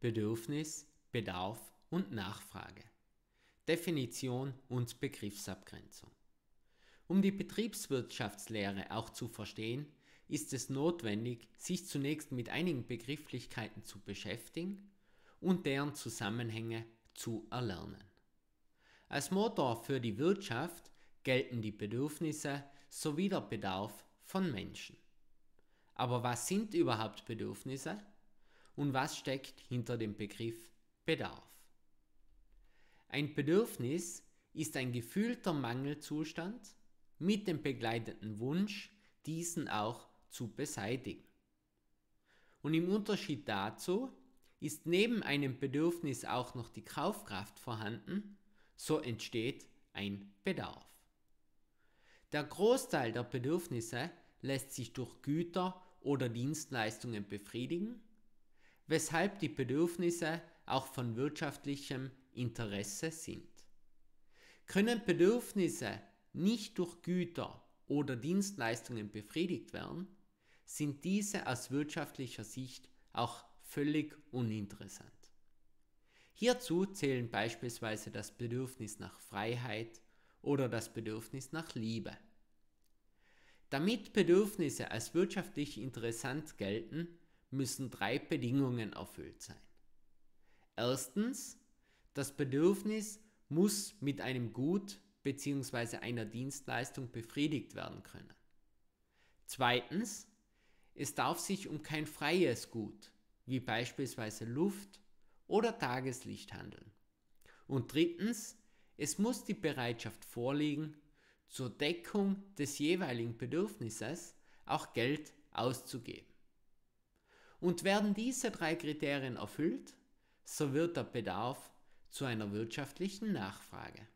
Bedürfnis, Bedarf und Nachfrage. Definition und Begriffsabgrenzung. Um die Betriebswirtschaftslehre auch zu verstehen, ist es notwendig, sich zunächst mit einigen Begrifflichkeiten zu beschäftigen und deren Zusammenhänge zu erlernen. Als Motor für die Wirtschaft gelten die Bedürfnisse sowie der Bedarf von Menschen. Aber was sind überhaupt Bedürfnisse? und was steckt hinter dem Begriff Bedarf. Ein Bedürfnis ist ein gefühlter Mangelzustand mit dem begleitenden Wunsch, diesen auch zu beseitigen. Und im Unterschied dazu ist neben einem Bedürfnis auch noch die Kaufkraft vorhanden, so entsteht ein Bedarf. Der Großteil der Bedürfnisse lässt sich durch Güter oder Dienstleistungen befriedigen weshalb die Bedürfnisse auch von wirtschaftlichem Interesse sind. Können Bedürfnisse nicht durch Güter oder Dienstleistungen befriedigt werden, sind diese aus wirtschaftlicher Sicht auch völlig uninteressant. Hierzu zählen beispielsweise das Bedürfnis nach Freiheit oder das Bedürfnis nach Liebe. Damit Bedürfnisse als wirtschaftlich interessant gelten, müssen drei Bedingungen erfüllt sein. Erstens, das Bedürfnis muss mit einem Gut bzw. einer Dienstleistung befriedigt werden können. Zweitens, es darf sich um kein freies Gut, wie beispielsweise Luft oder Tageslicht handeln. Und drittens, es muss die Bereitschaft vorliegen, zur Deckung des jeweiligen Bedürfnisses auch Geld auszugeben. Und werden diese drei Kriterien erfüllt, so wird der Bedarf zu einer wirtschaftlichen Nachfrage.